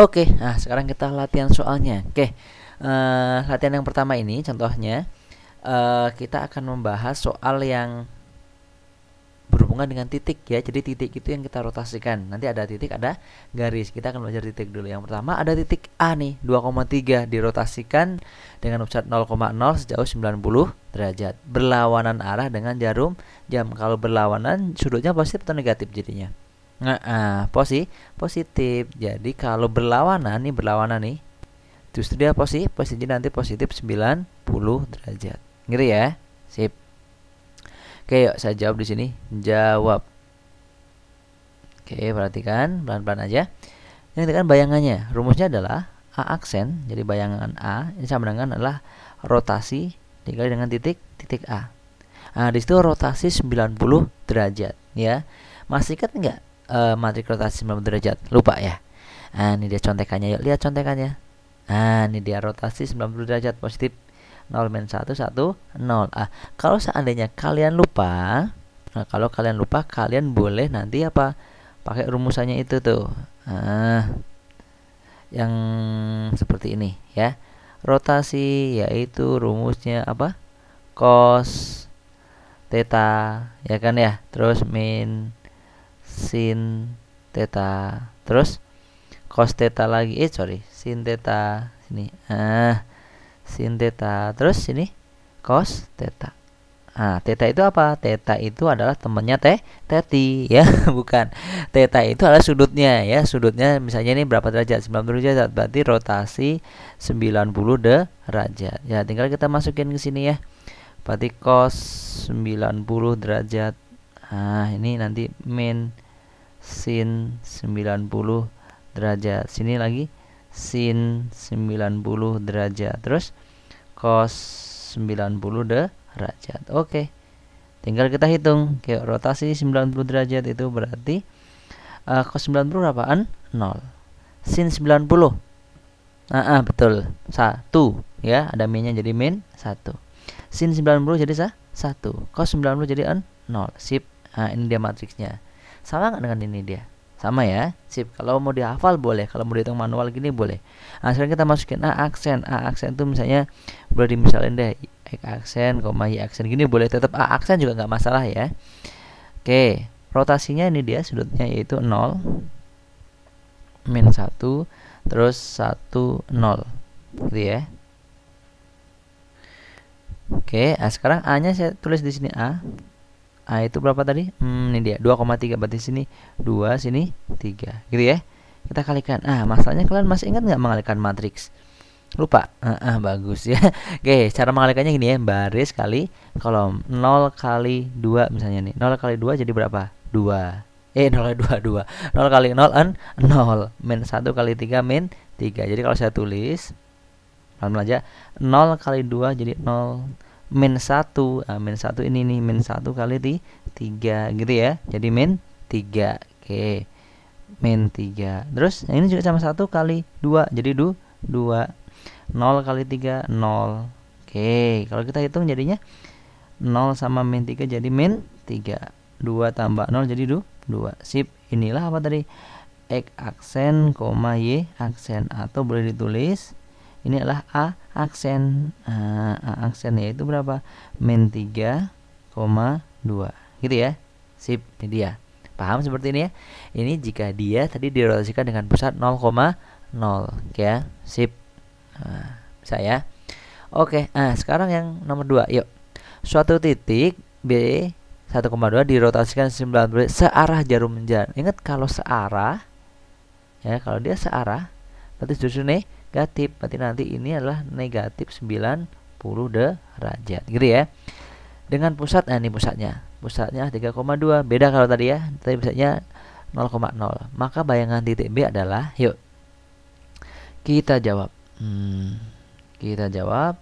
Oke, okay, nah sekarang kita latihan soalnya. Oke, okay, uh, eh, latihan yang pertama ini contohnya uh, kita akan membahas soal yang berhubungan dengan titik ya. Jadi titik itu yang kita rotasikan. Nanti ada titik, ada garis. Kita akan belajar titik dulu. Yang pertama ada titik A nih, 2,3 dirotasikan dengan pusat 0,0 sejauh 90 derajat. Berlawanan arah dengan jarum jam. Kalau berlawanan sudutnya positif atau negatif jadinya. Nah, posi positif. Jadi kalau berlawanan nih berlawanan nih justru dia positif, posisinya nanti positif 90 derajat. Gitu ya. Sip. Oke, yuk saya jawab di sini. Jawab. Oke, perhatikan pelan-pelan aja. Ini kan bayangannya, rumusnya adalah A aksen, jadi bayangan A ini sama dengan adalah rotasi dikali dengan titik titik A. Nah, di situ rotasi 90 derajat, ya. Masih ingat nggak uh, eh, matrik rotasi 90 derajat lupa ya nah ini dia contekannya yuk lihat contekannya nah ini dia rotasi 90 derajat positif 0 minus 1 1 0 ah kalau seandainya kalian lupa nah kalau kalian lupa kalian boleh nanti apa pakai rumusannya itu tuh ah yang seperti ini ya rotasi yaitu rumusnya apa cos theta ya kan ya terus min sin theta terus cos theta lagi eh sorry sin theta sini ah sin theta terus sini cos theta Nah, theta itu apa? Theta itu adalah temannya teh teti ya, bukan. Theta itu adalah sudutnya ya. Sudutnya misalnya ini berapa derajat? 90 derajat. Berarti rotasi 90 derajat. Ya, tinggal kita masukin ke sini ya. Berarti cos 90 derajat. Ah ini nanti min sin 90 derajat sini lagi sin 90 derajat terus cos 90 derajat oke tinggal kita hitung kayak rotasi 90 derajat itu berarti uh, cos 90 berapaan 0 sin 90 ah uh betul satu ya ada minnya jadi min satu sin 90 jadi sah satu cos 90 jadi 0 sip nah ini dia matriksnya sama nggak dengan ini dia sama ya sip kalau mau dihafal boleh kalau mau dihitung manual gini boleh nah sekarang kita masukin a aksen a aksen itu misalnya boleh dimisalin deh x aksen koma y aksen gini boleh tetap a aksen juga nggak masalah ya oke rotasinya ini dia sudutnya yaitu 0 min 1 terus 1 0 gitu ya oke nah sekarang a nya saya tulis di sini a A ah, itu berapa tadi? Hmm, ini dia 2,3 berarti sini 2 sini 3 gitu ya kita kalikan ah masalahnya kalian masih ingat nggak mengalikan matriks lupa ah, ah bagus ya oke cara mengalikannya gini ya baris kali kolom 0 kali 2 misalnya nih 0 kali 2 jadi berapa 2 eh 0 kali 2 2 0 kali 0 n 0 min 1 kali 3 min 3 jadi kalau saya tulis pelan aja 0 kali 2 jadi 0 min 1 nah, min 1 ini nih min 1 kali di 3 gitu ya jadi min 3 oke min 3 terus yang ini juga sama 1 kali 2 jadi 2 0 kali 3 0 oke kalau kita hitung jadinya 0 sama min 3 jadi min 3 2 tambah 0 jadi 2 sip inilah apa tadi X aksen, koma Y aksen atau boleh ditulis ini adalah a aksen a, a aksen yaitu berapa min 3,2 gitu ya sip ini dia paham seperti ini ya ini jika dia tadi dirotasikan dengan pusat 0,0 ya sip nah, bisa ya oke nah sekarang yang nomor 2 yuk suatu titik B 1,2 dirotasikan 90 searah jarum jam. Ingat kalau searah ya kalau dia searah berarti justru nih negatif berarti nanti ini adalah negatif 90 derajat gitu ya dengan pusat nah ini pusatnya pusatnya 3,2 beda kalau tadi ya tadi pusatnya 0,0 maka bayangan titik B adalah yuk kita jawab hmm, kita jawab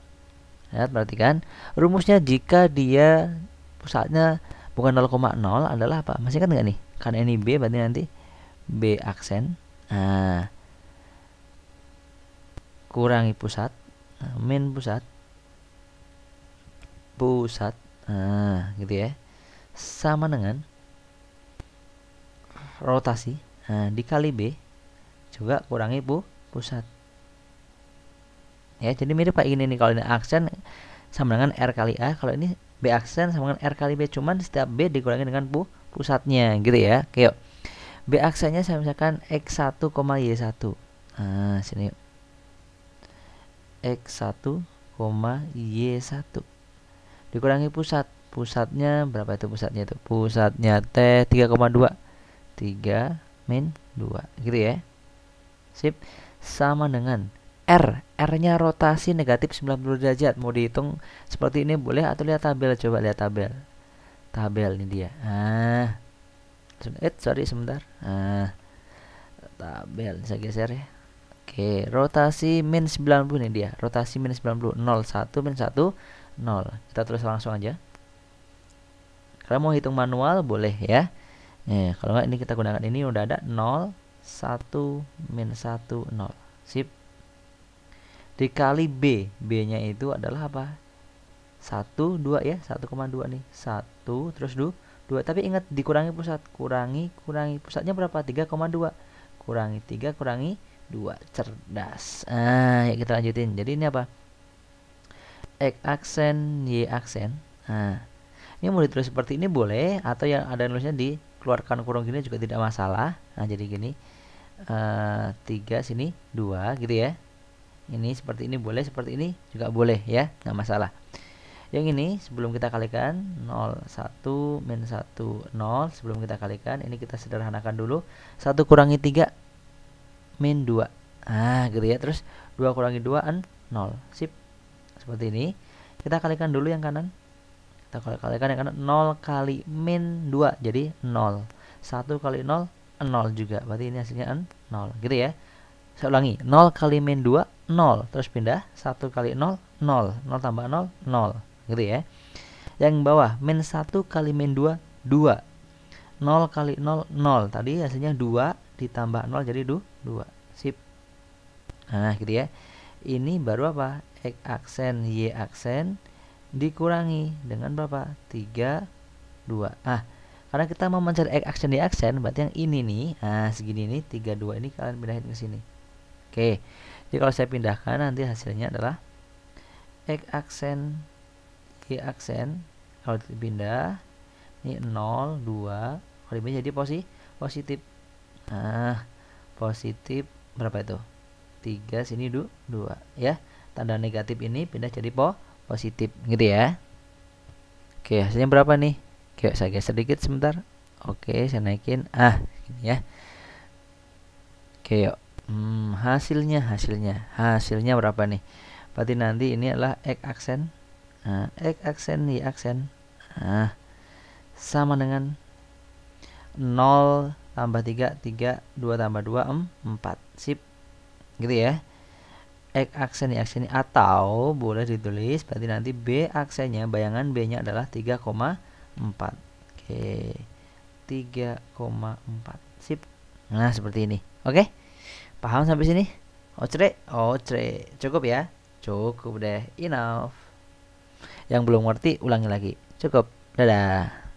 ya perhatikan rumusnya jika dia pusatnya bukan 0,0 adalah apa masih kan nggak nih karena ini B berarti nanti B aksen nah kurangi pusat eh, min pusat pusat nah, gitu ya sama dengan rotasi nah, dikali b juga kurangi bu pusat ya jadi mirip pak ini nih kalau ini aksen sama dengan r kali a kalau ini b aksen sama dengan r kali b cuman setiap b dikurangi dengan bu pusatnya gitu ya oke yuk b aksennya saya misalkan x1, y1 nah sini yuk X1, Y1 Dikurangi pusat Pusatnya berapa itu pusatnya itu? Pusatnya T 3,2 3 min 2 Gitu ya Sip Sama dengan R R-nya rotasi negatif 90 derajat Mau dihitung seperti ini boleh atau lihat tabel Coba lihat tabel Tabel ini dia ah. Eh sorry sebentar ah. Tabel saya geser ya Oke, rotasi min 90 nih dia. Rotasi min 90, 0, 1, min 1, 0. Kita tulis langsung aja. Kalau mau hitung manual boleh ya. Nih, eh, kalau nggak ini kita gunakan ini udah ada 0, 1, min 1, 0. Sip. Dikali B. B-nya itu adalah apa? 1, 2 ya. 1,2 nih. 1, terus 2. 2. Tapi ingat dikurangi pusat. Kurangi, kurangi. Pusatnya berapa? 3,2. Kurangi 3, kurangi dua cerdas ah ya kita lanjutin jadi ini apa x aksen y aksen nah ini mau ditulis seperti ini boleh atau yang ada nulisnya keluarkan kurung gini juga tidak masalah nah jadi gini eh, tiga sini dua gitu ya ini seperti ini boleh seperti ini juga boleh ya nggak masalah yang ini sebelum kita kalikan 0 1 minus 1 0 sebelum kita kalikan ini kita sederhanakan dulu satu kurangi tiga min 2 Nah gitu ya terus 2 kurangi 2 an 0 sip seperti ini kita kalikan dulu yang kanan kita kalikan yang kanan 0 kali min 2 jadi 0 1 kali 0 0 juga berarti ini hasilnya n 0 gitu ya saya ulangi 0 kali min 2 0 terus pindah 1 kali 0 0 0 tambah 0 0 gitu ya yang bawah min 1 kali min 2 2 0 kali 0 0 tadi hasilnya 2 ditambah 0 jadi 2 2 sip nah gitu ya ini baru apa x aksen y aksen dikurangi dengan berapa 3 2 ah karena kita mau mencari x aksen y aksen berarti yang ini nih nah segini nih 3 2 ini kalian pindahin ke sini oke jadi kalau saya pindahkan nanti hasilnya adalah x aksen y aksen kalau dipindah ini 0 2 kalau jadi positif positif nah positif berapa itu 3 sini du 2 ya tanda negatif ini pindah jadi po positif gitu ya oke hasilnya berapa nih Oke, saya geser sedikit sebentar oke saya naikin ah ini ya oke yuk hmm, hasilnya hasilnya hasilnya berapa nih berarti nanti ini adalah x aksen nah, x aksen y aksen nah, sama dengan 0 tambah 3 3 2 tambah 2 4 sip gitu ya X aksen Y aksen atau boleh ditulis berarti nanti B aksennya bayangan B nya adalah 3,4 oke 3,4 sip nah seperti ini oke paham sampai sini ocre ocre cukup ya cukup deh enough yang belum ngerti ulangi lagi cukup dadah